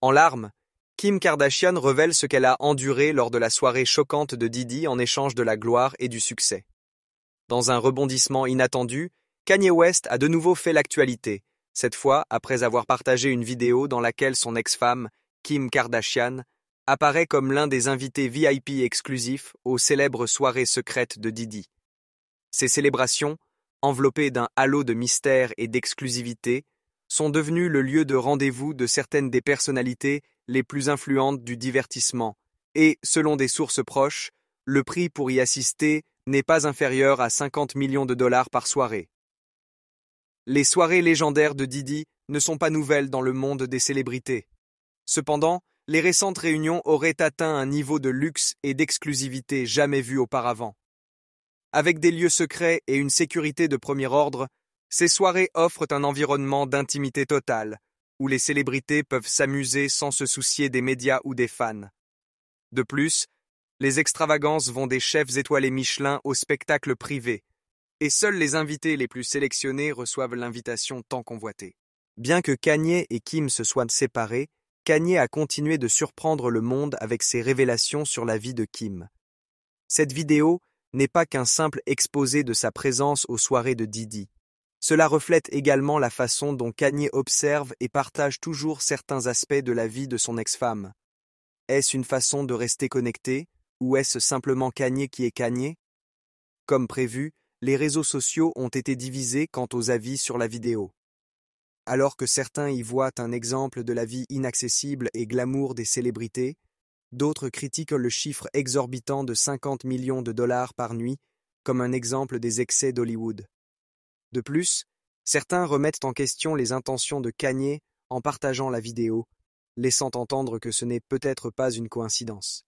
En larmes, Kim Kardashian révèle ce qu'elle a enduré lors de la soirée choquante de Didi en échange de la gloire et du succès. Dans un rebondissement inattendu, Kanye West a de nouveau fait l'actualité, cette fois après avoir partagé une vidéo dans laquelle son ex-femme, Kim Kardashian, apparaît comme l'un des invités VIP exclusifs aux célèbres soirées secrètes de Didi. Ces célébrations, enveloppées d'un halo de mystère et d'exclusivité, sont devenus le lieu de rendez-vous de certaines des personnalités les plus influentes du divertissement, et, selon des sources proches, le prix pour y assister n'est pas inférieur à 50 millions de dollars par soirée. Les soirées légendaires de Didi ne sont pas nouvelles dans le monde des célébrités. Cependant, les récentes réunions auraient atteint un niveau de luxe et d'exclusivité jamais vu auparavant. Avec des lieux secrets et une sécurité de premier ordre, ces soirées offrent un environnement d'intimité totale, où les célébrités peuvent s'amuser sans se soucier des médias ou des fans. De plus, les extravagances vont des chefs étoilés Michelin au spectacle privé, et seuls les invités les plus sélectionnés reçoivent l'invitation tant convoitée. Bien que Kanye et Kim se soient séparés, Kanye a continué de surprendre le monde avec ses révélations sur la vie de Kim. Cette vidéo n'est pas qu'un simple exposé de sa présence aux soirées de Didi. Cela reflète également la façon dont Kanye observe et partage toujours certains aspects de la vie de son ex-femme. Est-ce une façon de rester connecté, ou est-ce simplement Kanye qui est Kanye Comme prévu, les réseaux sociaux ont été divisés quant aux avis sur la vidéo. Alors que certains y voient un exemple de la vie inaccessible et glamour des célébrités, d'autres critiquent le chiffre exorbitant de 50 millions de dollars par nuit comme un exemple des excès d'Hollywood. De plus, certains remettent en question les intentions de Kanye en partageant la vidéo, laissant entendre que ce n'est peut-être pas une coïncidence.